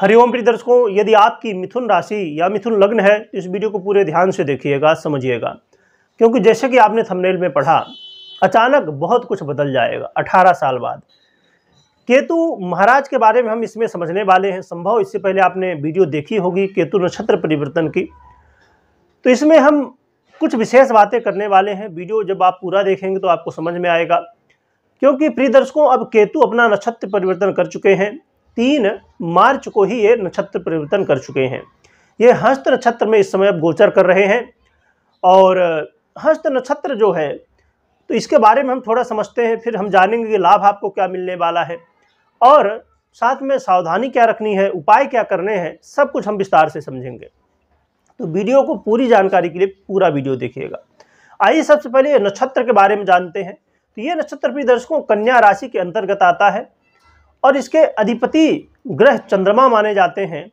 हरिओम प्रिय दर्शकों यदि आपकी मिथुन राशि या मिथुन लग्न है तो इस वीडियो को पूरे ध्यान से देखिएगा समझिएगा क्योंकि जैसे कि आपने थंबनेल में पढ़ा अचानक बहुत कुछ बदल जाएगा 18 साल बाद केतु महाराज के बारे में हम इसमें समझने वाले हैं संभव इससे पहले आपने वीडियो देखी होगी केतु नक्षत्र परिवर्तन की तो इसमें हम कुछ विशेष बातें करने वाले हैं वीडियो जब आप पूरा देखेंगे तो आपको समझ में आएगा क्योंकि प्रिय दर्शकों अब केतु अपना नक्षत्र परिवर्तन कर चुके हैं तीन मार्च को ही ये नक्षत्र परिवर्तन कर चुके हैं ये हस्त नक्षत्र में इस समय अब गोचर कर रहे हैं और हस्त नक्षत्र जो है तो इसके बारे में हम थोड़ा समझते हैं फिर हम जानेंगे कि लाभ आपको क्या मिलने वाला है और साथ में सावधानी क्या रखनी है उपाय क्या करने हैं सब कुछ हम विस्तार से समझेंगे तो वीडियो को पूरी जानकारी के लिए पूरा वीडियो देखिएगा आइए सबसे पहले नक्षत्र के बारे में जानते हैं तो ये नक्षत्र भी दर्शकों कन्या राशि के अंतर्गत आता है और इसके अधिपति ग्रह चंद्रमा माने जाते हैं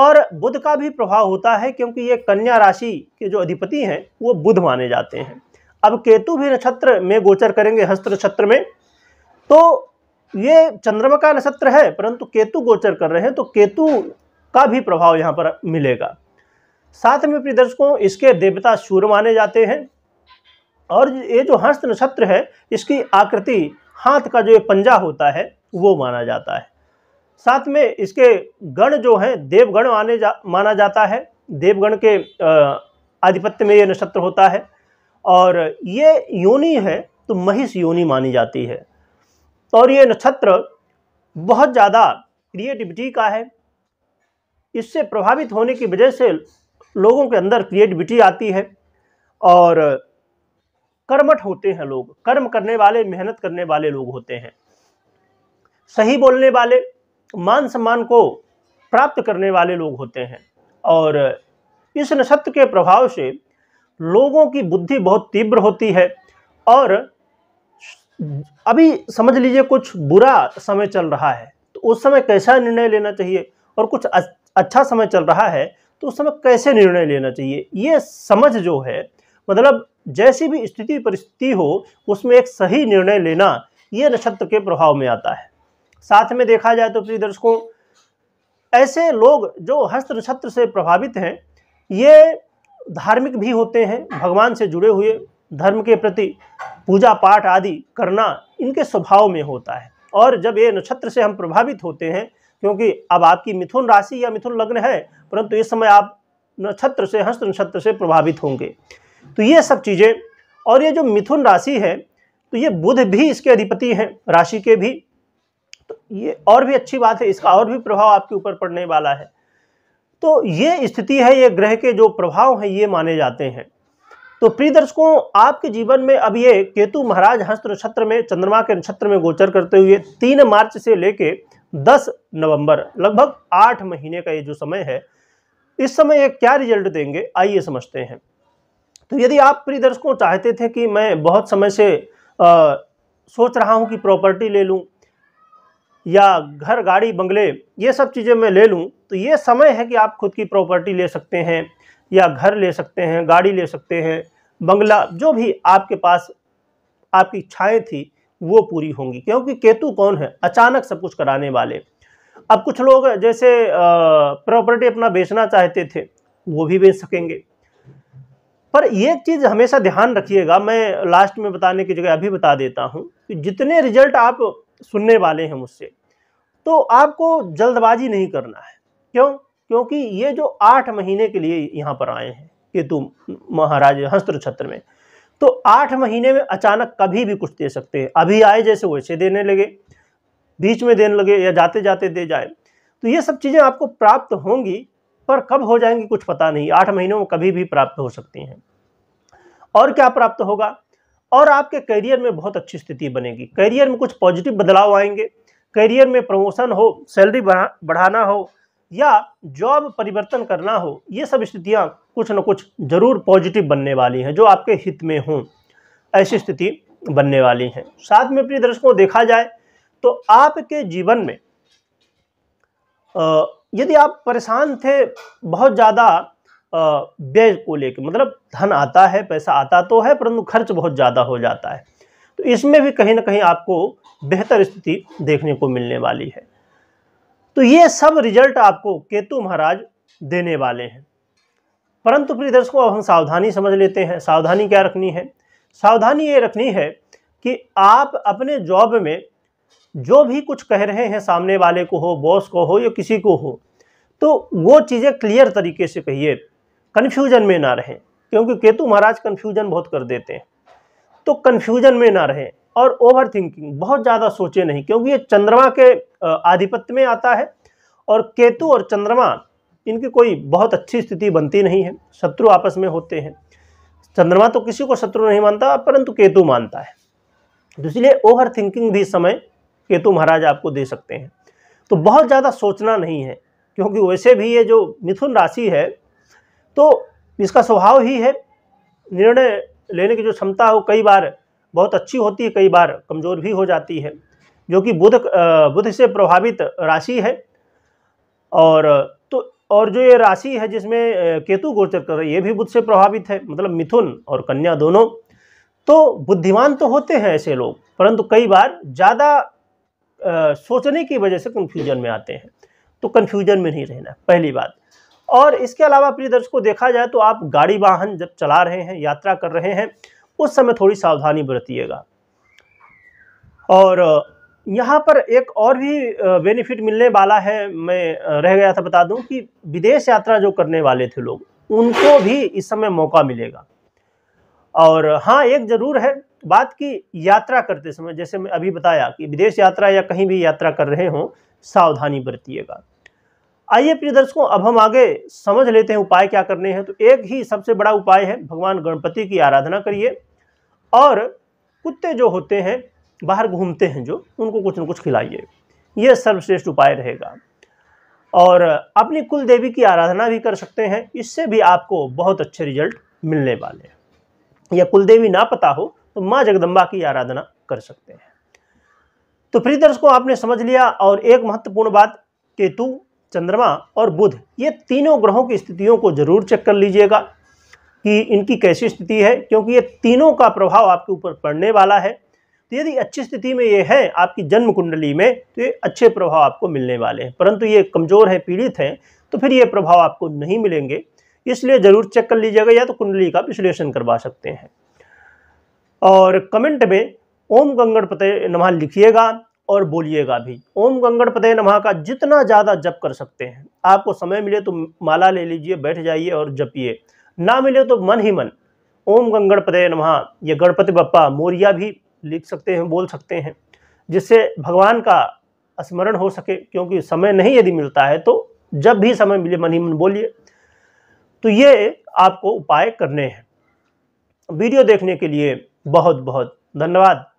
और बुध का भी प्रभाव होता है क्योंकि ये कन्या राशि के जो अधिपति हैं वो बुध माने जाते हैं अब केतु भी नक्षत्र में गोचर करेंगे हस्त नक्षत्र में तो ये चंद्रमा का नक्षत्र है परंतु केतु गोचर कर रहे हैं तो केतु का भी प्रभाव यहाँ पर मिलेगा साथ में प्रिय दर्शकों इसके देवता सूर्य माने जाते हैं और ये जो हस्त नक्षत्र है इसकी आकृति हाथ का जो ये पंजा होता है वो माना जाता है साथ में इसके गण जो हैं देवगण माने जा माना जाता है देवगण के आधिपत्य में ये नक्षत्र होता है और ये योनि है तो महिष योनि मानी जाती है और ये नक्षत्र बहुत ज़्यादा क्रिएटिविटी का है इससे प्रभावित होने की वजह से लोगों के अंदर क्रिएटिविटी आती है और कर्मठ होते हैं लोग कर्म करने वाले मेहनत करने वाले लोग होते हैं सही बोलने वाले मान सम्मान को प्राप्त करने वाले लोग होते हैं और इस नक्षत्र के प्रभाव से लोगों की बुद्धि बहुत तीव्र होती है और अभी समझ लीजिए कुछ बुरा समय चल रहा है तो उस समय कैसा निर्णय लेना चाहिए और कुछ अच्छा समय चल रहा है तो उस समय कैसे निर्णय लेना चाहिए ये समझ जो है मतलब जैसी भी स्थिति परिस्थिति हो उसमें एक सही निर्णय लेना ये नक्षत्र के प्रभाव में आता है साथ में देखा जाए तो प्रिय दर्शकों ऐसे लोग जो हस्त नक्षत्र से प्रभावित हैं ये धार्मिक भी होते हैं भगवान से जुड़े हुए धर्म के प्रति पूजा पाठ आदि करना इनके स्वभाव में होता है और जब ये नक्षत्र से हम प्रभावित होते हैं क्योंकि अब आपकी मिथुन राशि या मिथुन लग्न है परंतु इस समय आप नक्षत्र से हस्त नक्षत्र से प्रभावित होंगे तो ये सब चीज़ें और ये जो मिथुन राशि है तो ये बुध भी इसके अधिपति हैं राशि के भी तो ये और भी अच्छी बात है इसका और भी प्रभाव आपके ऊपर पड़ने वाला है तो ये स्थिति है ये ग्रह के जो प्रभाव हैं ये माने जाते हैं तो प्रिय दर्शकों आपके जीवन में अब ये केतु महाराज हस्त नक्षत्र में चंद्रमा के नक्षत्र में गोचर करते हुए तीन मार्च से लेके दस नवंबर लगभग आठ महीने का ये जो समय है इस समय ये क्या रिजल्ट देंगे आइए समझते हैं तो यदि आप प्रिय दर्शकों चाहते थे कि मैं बहुत समय से आ, सोच रहा हूँ कि प्रॉपर्टी ले लूँ या घर गाड़ी बंगले ये सब चीज़ें मैं ले लूँ तो ये समय है कि आप खुद की प्रॉपर्टी ले सकते हैं या घर ले सकते हैं गाड़ी ले सकते हैं बंगला जो भी आपके पास आपकी इच्छाएँ थी वो पूरी होंगी क्योंकि केतु कौन है अचानक सब कुछ कराने वाले अब कुछ लोग जैसे प्रॉपर्टी अपना बेचना चाहते थे वो भी बेच सकेंगे पर एक चीज़ हमेशा ध्यान रखिएगा मैं लास्ट में बताने की जगह अभी बता देता हूँ कि जितने रिजल्ट आप सुनने वाले हैं मुझसे तो आपको जल्दबाजी नहीं करना है क्यों क्योंकि ये जो आठ महीने के लिए यहाँ पर आए हैं केतु तो महाराज हस्त्र छत्र में तो आठ महीने में अचानक कभी भी कुछ दे सकते हैं अभी आए जैसे वैसे देने लगे बीच में देने लगे या जाते जाते दे जाए तो ये सब चीज़ें आपको प्राप्त होंगी पर कब हो जाएंगी कुछ पता नहीं आठ महीनों में कभी भी प्राप्त हो सकती हैं और क्या प्राप्त होगा और आपके करियर में बहुत अच्छी स्थिति बनेगी करियर में कुछ पॉजिटिव बदलाव आएंगे करियर में प्रमोशन हो सैलरी बढ़ा, बढ़ाना हो या जॉब परिवर्तन करना हो ये सब स्थितियाँ कुछ ना कुछ जरूर पॉजिटिव बनने वाली हैं जो आपके हित में हों ऐसी स्थिति बनने वाली हैं साथ में प्रिय दर्शकों देखा जाए तो आपके जीवन में यदि आप परेशान थे बहुत ज़्यादा व्यय को लेकर मतलब धन आता है पैसा आता तो है परंतु खर्च बहुत ज़्यादा हो जाता है तो इसमें भी कहीं ना कहीं आपको बेहतर स्थिति देखने को मिलने वाली है तो ये सब रिजल्ट आपको केतु महाराज देने वाले हैं परंतु प्रिय दर्शकों अब हम सावधानी समझ लेते हैं सावधानी क्या रखनी है सावधानी ये रखनी है कि आप अपने जॉब में जो भी कुछ कह रहे हैं सामने वाले को हो बॉस को हो या किसी को हो तो वो चीज़ें क्लियर तरीके से कहिए कन्फ्यूजन में ना रहें क्योंकि केतु महाराज कन्फ्यूजन बहुत कर देते हैं तो कन्फ्यूजन में ना रहें और ओवर थिंकिंग बहुत ज़्यादा सोचे नहीं क्योंकि ये चंद्रमा के आधिपत्य में आता है और केतु और चंद्रमा इनकी कोई बहुत अच्छी स्थिति बनती नहीं है शत्रु आपस में होते हैं चंद्रमा तो किसी को शत्रु नहीं मानता परंतु केतु मानता है तो इसलिए ओवर थिंकिंग भी समय केतु महाराज आपको दे सकते हैं तो बहुत ज़्यादा सोचना नहीं है क्योंकि वैसे भी ये जो मिथुन राशि है तो इसका स्वभाव ही है निर्णय लेने की जो क्षमता हो कई बार बहुत अच्छी होती है कई बार कमज़ोर भी हो जाती है जो कि बुध बुध से प्रभावित राशि है और तो और जो ये राशि है जिसमें केतु गोचर कर रही है ये भी बुध से प्रभावित है मतलब मिथुन और कन्या दोनों तो बुद्धिमान तो होते हैं ऐसे लोग परंतु कई बार ज़्यादा सोचने की वजह से कन्फ्यूजन में आते हैं तो कन्फ्यूजन में नहीं रहना पहली बात और इसके अलावा प्रिय दर्शकों देखा जाए तो आप गाड़ी वाहन जब चला रहे हैं यात्रा कर रहे हैं उस समय थोड़ी सावधानी बरतिएगा और यहाँ पर एक और भी बेनिफिट मिलने वाला है मैं रह गया था बता दूं कि विदेश यात्रा जो करने वाले थे लोग उनको भी इस समय मौका मिलेगा और हाँ एक ज़रूर है बात की यात्रा करते समय जैसे मैं अभी बताया कि विदेश यात्रा या कहीं भी यात्रा कर रहे हों सावधानी बरतिएगा आइए प्रिय दर्शकों अब हम आगे समझ लेते हैं उपाय क्या करने हैं तो एक ही सबसे बड़ा उपाय है भगवान गणपति की आराधना करिए और कुत्ते जो होते हैं बाहर घूमते हैं जो उनको कुछ न कुछ खिलाइए यह सर्वश्रेष्ठ उपाय रहेगा और अपनी कुल देवी की आराधना भी कर सकते हैं इससे भी आपको बहुत अच्छे रिजल्ट मिलने वाले हैं या कुल देवी ना पता हो तो माँ जगदम्बा की आराधना कर सकते हैं तो प्रिय दर्शकों आपने समझ लिया और एक महत्वपूर्ण बात केतु चंद्रमा और बुध ये तीनों ग्रहों की स्थितियों को जरूर चेक कर लीजिएगा कि इनकी कैसी स्थिति है क्योंकि ये तीनों का प्रभाव आपके ऊपर पड़ने वाला है तो यदि अच्छी स्थिति में ये है आपकी जन्म कुंडली में तो ये अच्छे प्रभाव आपको मिलने वाले हैं परंतु ये कमज़ोर हैं पीड़ित हैं तो फिर ये प्रभाव आपको नहीं मिलेंगे इसलिए ज़रूर चेक कर लीजिएगा या तो कुंडली का विश्लेषण करवा सकते हैं और कमेंट में ओम गंगणपते नमः लिखिएगा और बोलिएगा भी ओम गंगणपते नमा का जितना ज़्यादा जप कर सकते हैं आपको समय मिले तो माला ले लीजिए बैठ जाइए और जपिए ना मिले तो मन ही मन ओम गंगणपते नमा ये गणपति बप्पा मोरिया भी लिख सकते हैं बोल सकते हैं जिससे भगवान का स्मरण हो सके क्योंकि समय नहीं यदि मिलता है तो जब भी समय मिले मन ही मन बोलिए तो ये आपको उपाय करने हैं वीडियो देखने के लिए बहुत बहुत धन्यवाद